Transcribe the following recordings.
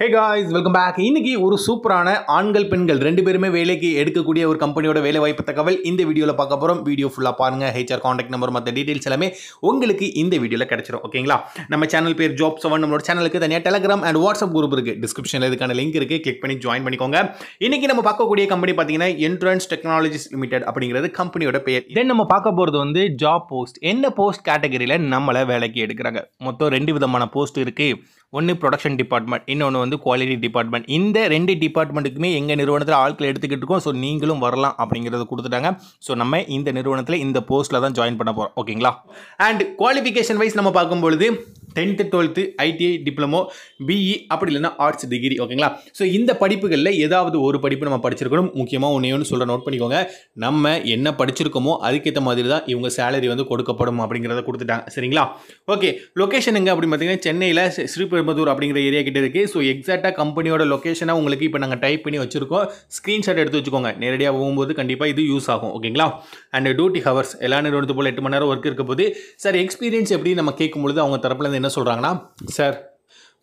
hey guys welcome back இன்னைக்கு ஒரு சூப்பரான ஆண்கள் பெண்கள் ரெண்டு பேருமே வேலைக்கு எடுக்கக்கூடிய ஒரு கம்பெனியோட வேலை வாய்ப்பு தகவல் இந்த வீடியோவில் பார்க்க போகிறோம் வீடியோ ஃபுல்லாக பாருங்கள் ஹெச்ஆர் காண்டாக்ட் நம்பர் மற்ற டீட்டெயில்ஸ் எல்லாமே உங்களுக்கு இந்த வீடியோவில் கிடச்சிரும் ஓகேங்களா நம்ம சேனல் பேர் ஜாப் செவன் நம்மளோட சேனலுக்கு தனியாக டெலகிராம் அண்ட் வாட்ஸ்அப் குரூப் இருக்குது டிஸ்கிரிப்ஷனில் இதுக்கான லிங்க் இருக்குது கிளிக் பண்ணி ஜாயின் பண்ணிக்கோங்க இன்றைக்கி நம்ம பார்க்கக்கூடிய கம்பெனி பார்த்தீங்கன்னா என்ட்ரன்ஸ் டெக்னாலஜிஸ் லிமிடெட் அப்படிங்கிறது கம்பெனியோட பேர் தென் நம்ம பார்க்க போகிறது வந்து ஜாப் போஸ்ட் என்ன போஸ்ட் கேட்டகரியில் நம்மளை வேலைக்கு எடுக்கிறாங்க மொத்தம் ரெண்டு விதமான போஸ்ட் இருக்குது ஒன்று ப்ரொடக்ஷன் டிபார்ட்மெண்ட் இன்னொன்று வந்து குவாலிட்டி டிபார்ட்மெண்ட் இந்த ரெண்டு டிபார்ட்மெண்ட்டுக்குமே எங்கள் நிறுவனத்தில் ஆட்கள் எடுத்துக்கிட்டு இருக்கோம் ஸோ நீங்களும் வரலாம் அப்படிங்கிறத கொடுத்துட்டாங்க ஸோ நம்ம இந்த நிறுவனத்தில் இந்த போஸ்ட்டில் தான் ஜாயின் பண்ண போகிறோம் ஓகேங்களா அண்ட் குவாலிஃபிகேஷன் வைஸ் நம்ம பார்க்கும்பொழுது tenth twelfth ITI diploma BE அப்படி இல்லைன்னா ஆர்ட்ஸ் டிகிரி ஓகேங்களா ஸோ இந்த படிப்புகளில் ஏதாவது ஒரு படிப்பு நம்ம படிச்சிருக்கணும் முக்கியமாக ஒன்றே ஒன்று சொல்கிற நோட் பண்ணிக்கோங்க நம்ம என்ன படிச்சிருக்கோமோ அதுக்கேற்ற மாதிரி தான் இவங்க சேலரி வந்து கொடுக்கப்படும் அப்படிங்கிறத கொடுத்துட்டாங்க சரிங்களா ஓகே லொக்கேஷன் எங்கே அப்படின்னு பார்த்தீங்கன்னா சென்னையில் ஸ்ரீபெரும்புதூர் அப்படிங்கிற ஏரியா கிட்ட இருக்குது ஸோ எக்ஸாக்டாக கம்பெனியோட லொக்கேஷனாக உங்களுக்கு இப்போ நாங்கள் டைப் பண்ணி வச்சுருக்கோம் ஸ்க்ரீன்ஷாட் எடுத்து வச்சுக்கோங்க நேரடியாக போகும்போது கண்டிப்பாக இது யூஸ் ஆகும் ஓகேங்களா அண்ட் டியூட்டி ஹவர்ஸ் எல்லா நேரத்து போல் எட்டு மணி நேரம் ஒர்க் இருக்க போது சார் எக்ஸ்பீரியன்ஸ் எப்படி நம்ம கேட்கும்போது அவங்க தரப்புலேருந்து என்ன என்ன சொல்கிறாங்கன்னா சார்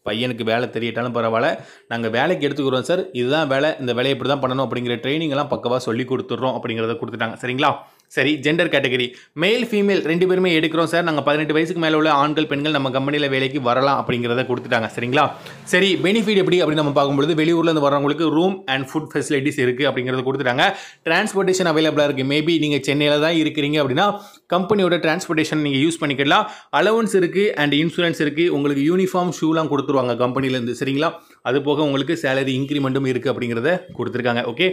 பையனுக்கு வேலை தெரியட்டாலும் பரவாயில்ல நாங்கள் வேலைக்கு எடுத்துக்கிறோம் சார் இதுதான் வேலை இந்த வேலையை இப்படி தான் பண்ணணும் அப்படிங்கிற ட்ரைனிங்கெல்லாம் பக்கவாக சொல்லி கொடுத்துட்றோம் அப்படிங்கிறத கொடுத்துட்டாங்க சரிங்களா சரி ஜெண்டர் கேட்டகரி மேல் ஃபீமேல் ரெண்டு பேருமே எடுக்கிறோம் சார் நாங்கள் பதினெட்டு வயசுக்கு மேலே உள்ள ஆண்கள் பெண்கள் நம்ம கம்பெனியில் வேலைக்கு வரலாம் அப்படிங்கிறத கொடுத்துட்டாங்க சரிங்களா சரி பெனிஃபிட் எப்படி அப்படின்னு நம்ம வெளியூரில் வெளியூர்லேருந்து வரவங்களுக்கு ரூம் அண்ட் ஃபுட் ஃபெசிலிட்டிஸ் இருக்குது அப்படிங்கிறத கொடுத்துட்டாங்க டிரான்ஸ்போர்ட்டேஷன் அவைலபிளாக இருக்குது மேபி நீங்கள் சென்னையில் தான் இருக்கிறீங்க அப்படின்னா கம்பெனியோட டிரான்ஸ்போர்ட்டேஷன் நீங்கள் யூஸ் பண்ணிக்கலாம் அலவன்ஸ் இருக்குது அண்ட் இன்சூரன்ஸ் இருக்குது உங்களுக்கு யூனிஃபார்ம் ஷூலாம் கொடுத்துருவாங்க கம்பெனிலேருந்து சரிங்களா அது போக உங்களுக்கு சேலரி இன்க்ரிமெண்ட்டும் இருக்குது அப்படிங்கிறத கொடுத்துருக்காங்க ஓகே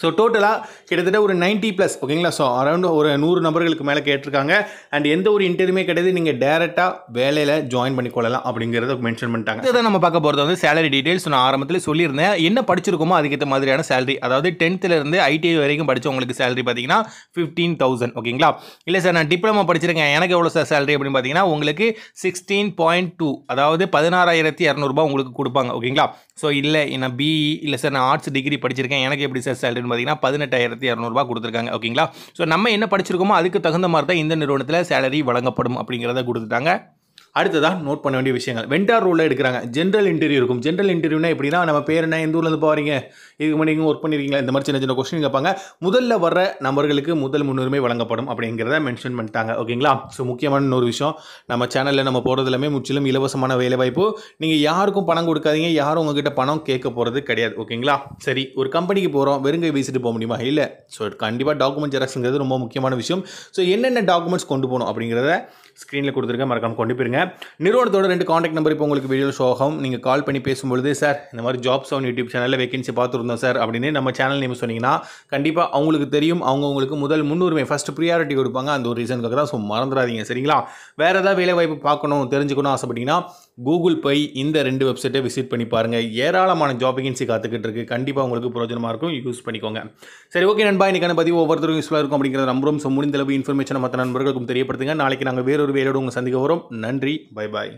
ஸோ டோட்டலாக கிட்டத்தட்ட ஒரு நைன்ட்டி ப்ளஸ் ஓகேங்களா ஸோ அரௌண்ட் ஒரு நூறு நபர்களுக்கு மேலே கேட்டிருக்காங்க அண்ட் எந்த ஒரு இன்டர்வியூமே கிடையாது நீங்கள் டேரெக்டாக வேலையில் ஜாயின் பண்ணிக்கொள்ளலாம் அப்படிங்கிறத மென்ஷன் பண்ணிட்டாங்க இதை நம்ம பார்க்க போகிறது வந்து சேலரி டீட்டெயில்ஸ் நான் ஆரம்பத்தில் சொல்லியிருந்தேன் என்ன படிச்சிருக்கோமோ அதுக்கேற்ற மாதிரியான சேலரி அதாவது டென்த்துலேருந்து ஐடிஐ வரைக்கும் படித்தவங்களுக்கு சேலரி பார்த்தீங்கன்னா ஃபிஃப்டீன் தௌசண்ட் ஓகேங்களா இல்லை சார் நான் டிப்ளமோ படிச்சிருக்கேன் எனக்கு எவ்வளோ சார் சேலரி அப்படின்னு பார்த்தீங்கன்னா உங்களுக்கு சிக்ஸ்டீன் பாயிண்ட் டூ அதாவது பதினாறாயிரத்தி இரநூறுபா உங்களுக்கு கொடுப்பாங்க ஓகேங்களா ஸோ இல்லை நான் பிஇ இல்லை சார் நான் ஆர்ட்ஸ் டிகிரி படிச்சிருக்கேன் எனக்கு எப்படி சார் சேலரின்னு பார்த்தீங்கன்னா பதினெட்டாயிரத்தி இரநூறுபா கொடுத்துருக்காங்க ஓகேங்களா ஸோ நம்ம என்ன படிச்சிருக்கோமோ அதுக்கு தகுந்த மாதிரி தான் இந்த நிறுவனத்தில் சேலரி வழங்கப்படும் அப்படிங்கிறத கொடுத்துட்டாங்க அடுத்ததாக நோட் பண்ண வேண்டிய விஷயங்கள் வெண்டார் ரூலில் எடுக்கிறாங்க ஜென்ரல் இன்டர்வியூ இருக்கும் ஜென்ரல் இன்டர்வியூனா எப்படின்னா நம்ம பேர் என்ன எந்த ஊர்லேருந்து போகிறீங்க இதுக்கு முன்னாடி ஒர்க் பண்ணியிருக்கீங்களா இந்த மாதிரி சின்ன சின்ன கொஸ்டின் கேட்பாங்க முதல்ல வர நபர்களுக்கு முதல் முன்னுரிமை வழங்கப்படும் அப்படிங்கிறத மென்ஷன் பண்ணிட்டாங்க ஓகேங்களா ஸோ முக்கியமான ஒரு விஷயம் நம்ம சேனலில் நம்ம போகிறது எல்லாமே முற்றிலும் இலவசமான வேலைவாய்ப்பு நீங்கள் யாருக்கும் பணம் கொடுக்காதீங்க யாரும் உங்ககிட்ட பணம் கேட்க போகிறது கிடையாது ஓகேங்களா சரி ஒரு கம்பெனிக்கு போகிறோம் வெறுங்கை வீசிட்டு போக முடியுமா இல்லை ஸோ கண்டிப்பாக டாக்குமெண்ட் ஜெராக்ஸுங்கிறது ரொம்ப முக்கியமான விஷயம் ஸோ என்னென்ன டாக்குமெண்ட்ஸ் கொண்டு போகணும் அப்படிங்கிறத ஸ்க்ரீனில் கொடுத்துருக்க மறக்காமல் கொண்டு போய் அனுப்பிடுங்க நிறுவனத்தோட ரெண்டு காண்டாக்ட் நம்பர் இப்போ உங்களுக்கு வீடியோ ஷோகம் நீங்கள் கால் பண்ணி பேசும்பொழுது சார் இந்த மாதிரி ஜாப்ஸ் ஆன் யூடியூப் சேனலில் வேகன்சி பார்த்துருந்தோம் சார் அப்படின்னு நம்ம சேனல் நேம் சொன்னீங்கன்னா கண்டிப்பாக அவங்களுக்கு தெரியும் அவங்க உங்களுக்கு முதல் முன்னுரிமை ஃபஸ்ட் ப்ரியாரிட்டி கொடுப்பாங்க அந்த ஒரு ரீசனுக்காக தான் ஸோ மறந்துடாதீங்க சரிங்களா வேறு ஏதாவது வேலை வாய்ப்பு பார்க்கணும் தெரிஞ்சுக்கணும் ஆசைப்பட்டீங்கன்னா கூகுள் பை இந்த ரெண்டு வெப்சைட்டை விசிட் பண்ணி பாருங்கள் ஏராளமான ஜாப் வேகன்சி காத்துக்கிட்டு இருக்குது கண்டிப்பாக உங்களுக்கு பிரோஜனமாக இருக்கும் யூஸ் பண்ணிக்கோங்க சரி ஓகே நண்பா இன்றைக்கான பதிவு ஒவ்வொருத்தரும் யூஸ்ஃபுல்லாக இருக்கும் அப்படிங்கிற நம்பரும் ஸோ முடிந்தளவு இன்ஃபர்மேஷன் மற்ற நண்பர்களுக்கும் தெரியப்படுத்துங்க நாளைக்கு நாங்கள் வேறொரு வேலையோடு உங்கள் சந்திக்க வரும் நன்றி நன்றி பை பாய்